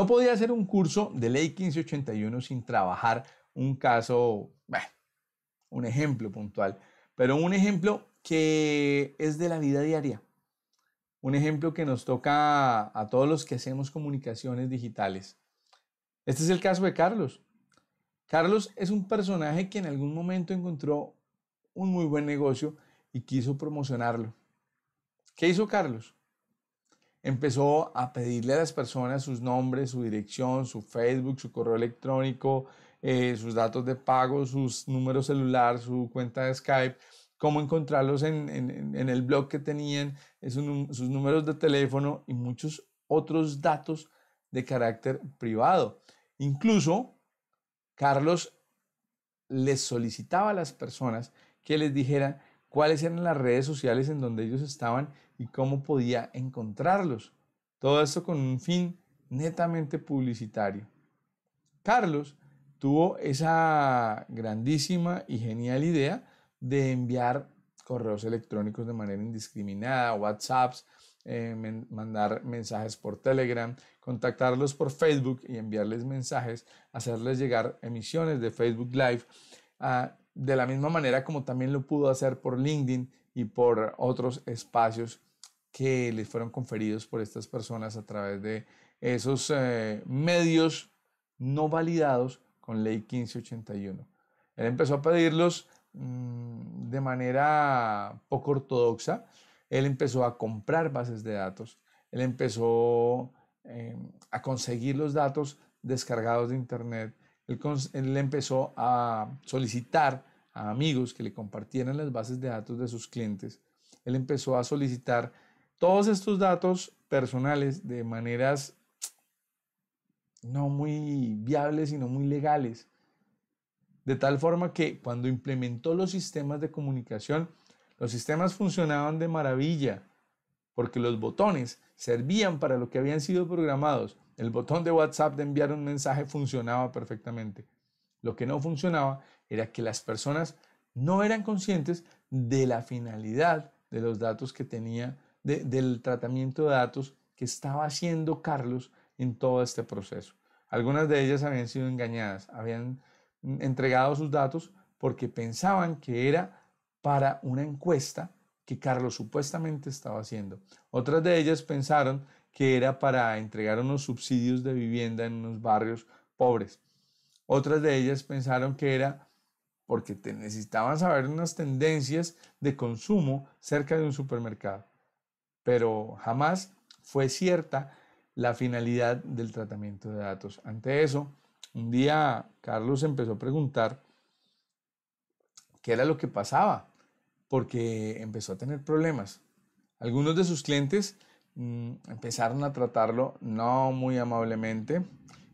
No podía hacer un curso de ley 1581 sin trabajar un caso, un ejemplo puntual, pero un ejemplo que es de la vida diaria. Un ejemplo que nos toca a todos los que hacemos comunicaciones digitales. Este es el caso de Carlos. Carlos es un personaje que en algún momento encontró un muy buen negocio y quiso promocionarlo. ¿Qué hizo Carlos? empezó a pedirle a las personas sus nombres, su dirección, su Facebook, su correo electrónico, eh, sus datos de pago, sus números celular, su cuenta de Skype, cómo encontrarlos en, el blog que tenían, sus números de teléfono y muchos otros datos de carácter privado. Incluso Carlos les solicitaba a las personas que les dijeran cuáles eran las redes sociales en donde ellos estaban y cómo podía encontrarlos. Todo esto con un fin netamente publicitario. Carlos tuvo esa grandísima y genial idea de enviar correos electrónicos de manera indiscriminada, WhatsApps, eh, mandar mensajes por Telegram, contactarlos por Facebook y enviarles mensajes, hacerles llegar emisiones de Facebook Live, a de la misma manera como también lo pudo hacer por LinkedIn y por otros espacios que les fueron conferidos por estas personas a través de esos eh, medios no validados con ley 1581. Él empezó a pedirlos mm, de manera poco ortodoxa, él empezó a comprar bases de datos, él empezó em, a conseguir los datos descargados de Internet, él, empezó a solicitar a amigos que le compartieran las bases de datos de sus clientes. Él empezó a solicitar todos estos datos personales de maneras no muy viables, sino muy legales. De tal forma que cuando implementó los sistemas de comunicación, los sistemas funcionaban de maravilla porque los botones servían para lo que habían sido programados. El botón de WhatsApp de enviar un mensaje funcionaba perfectamente. Lo que no funcionaba era que las personas no eran conscientes de la finalidad de los datos que tenía, del tratamiento de datos que estaba haciendo Carlos en todo este proceso. Algunas de ellas habían sido engañadas, habían entregado sus datos porque pensaban que era para una encuesta que Carlos supuestamente estaba haciendo. Otras de ellas pensaron que era para entregar unos subsidios de vivienda en unos barrios pobres. Otras de ellas pensaron que era porque necesitaban saber unas tendencias de consumo cerca de un supermercado. Pero jamás fue cierta la finalidad del tratamiento de datos. Ante eso, un día Carlos empezó a preguntar qué era lo que pasaba porque empezó a tener problemas. Algunos de sus clientes mm, empezaron a tratarlo no muy amablemente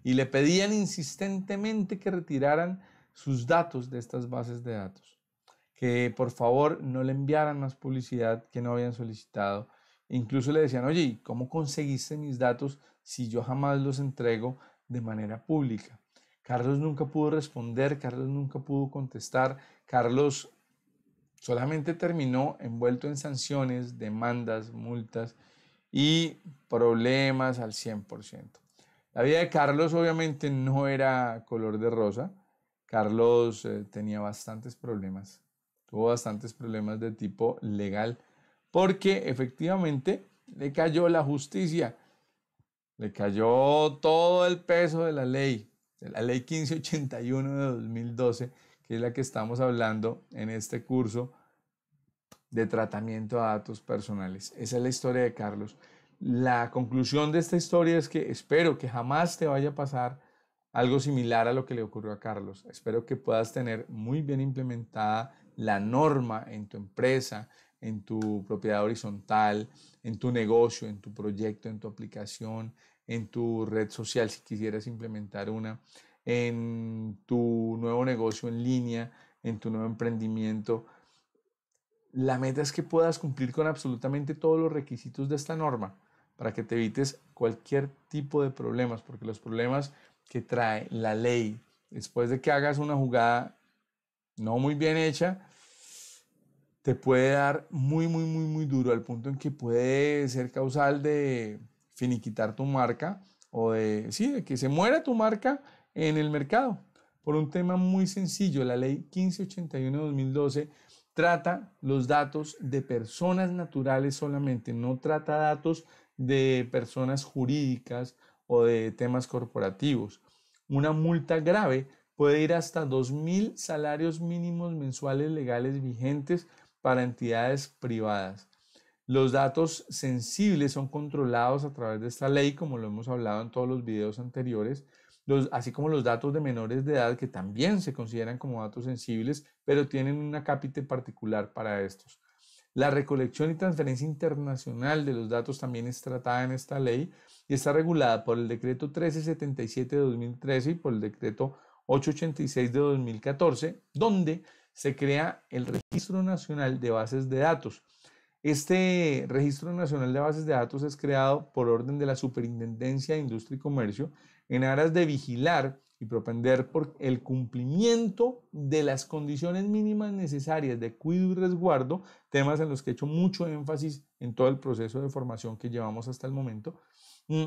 y le pedían insistentemente que retiraran sus datos de estas bases de datos, que por favor no le enviaran más publicidad que no habían solicitado. Incluso le decían, oye, ¿cómo conseguiste mis datos si yo jamás los entrego de manera pública? Carlos nunca pudo responder, Carlos nunca pudo contestar, Carlos solamente terminó envuelto en sanciones, demandas, multas y problemas al 100%. La vida de Carlos obviamente no era color de rosa. Carlos eh, tenía bastantes problemas, tuvo bastantes problemas de tipo legal, porque efectivamente le cayó la justicia, le cayó todo el peso de la ley, de la ley 1581 de 2012, que es la que estamos hablando en este curso de tratamiento de datos personales. Esa es la historia de Carlos. La conclusión de esta historia es que espero que jamás te vaya a pasar algo similar a lo que le ocurrió a Carlos. Espero que puedas tener muy bien implementada la norma en tu empresa, en tu propiedad horizontal, en tu negocio, en tu proyecto, en tu aplicación, en tu red social si quisieras implementar una, en tu nuevo negocio en línea, en tu nuevo emprendimiento. La meta es que puedas cumplir con absolutamente todos los requisitos de esta norma para que te evites cualquier tipo de problemas, porque los problemas que trae la ley después de que hagas una jugada no muy bien hecha, te puede dar muy, muy, muy, muy duro al punto en que puede ser causal de finiquitar tu marca o de, sí, de que se muera tu marca en el mercado por un tema muy sencillo. La ley 1581 2012 trata los datos de personas naturales solamente, no trata datos de personas jurídicas o de temas corporativos. Una multa grave puede ir hasta 2.000 salarios mínimos mensuales legales vigentes para entidades privadas. Los datos sensibles son controlados a través de esta ley, como lo hemos hablado en todos los videos anteriores, así como los datos de menores de edad que también se consideran como datos sensibles, pero tienen una cápita particular para estos. La recolección y transferencia internacional de los datos también es tratada en esta ley y está regulada por el decreto 1377 de 2013 y por el decreto 886 de 2014, donde se crea el Registro Nacional de Bases de Datos. Este Registro Nacional de Bases de Datos es creado por orden de la Superintendencia de Industria y Comercio en aras de vigilar y propender por el cumplimiento de las condiciones mínimas necesarias de cuidado y resguardo, temas en los que he hecho mucho énfasis en todo el proceso de formación que llevamos hasta el momento, mm,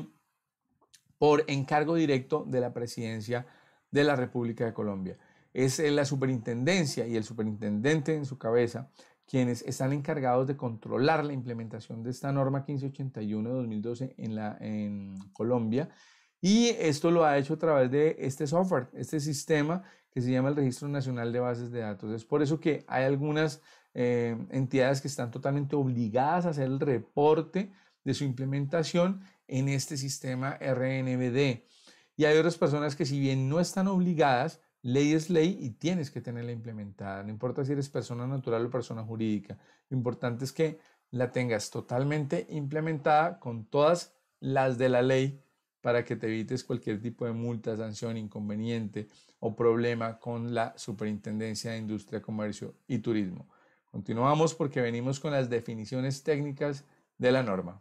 por encargo directo de la Presidencia de la República de Colombia. Es la superintendencia y el superintendente en su cabeza quienes están encargados de controlar la implementación de esta norma 1581-2012 en, la, en Colombia y esto lo ha hecho a través de este software, este sistema que se llama el Registro Nacional de Bases de Datos. Es por eso que hay algunas eh, entidades que están totalmente obligadas a hacer el reporte de su implementación en este sistema RNBD. Y hay otras personas que si bien no están obligadas, ley es ley y tienes que tenerla implementada. No importa si eres persona natural o persona jurídica. Lo importante es que la tengas totalmente implementada con todas las de la ley para que te evites cualquier tipo de multa, sanción, inconveniente o problema con la Superintendencia de Industria, Comercio y Turismo. Continuamos porque venimos con las definiciones técnicas de la norma.